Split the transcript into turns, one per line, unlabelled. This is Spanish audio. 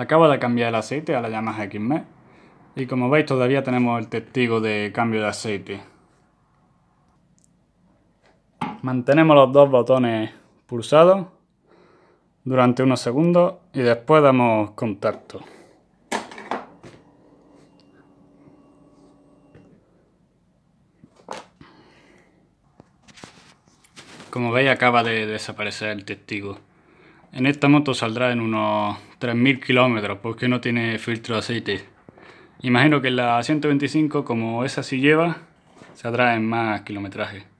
Acaba acabo de cambiar el aceite a la Yamaha XM y como veis todavía tenemos el testigo de cambio de aceite. Mantenemos los dos botones pulsados durante unos segundos y después damos contacto. Como veis acaba de desaparecer el testigo. En esta moto saldrá en unos 3.000 kilómetros porque no tiene filtro de aceite. Imagino que la 125 como esa sí lleva, saldrá en más kilometraje.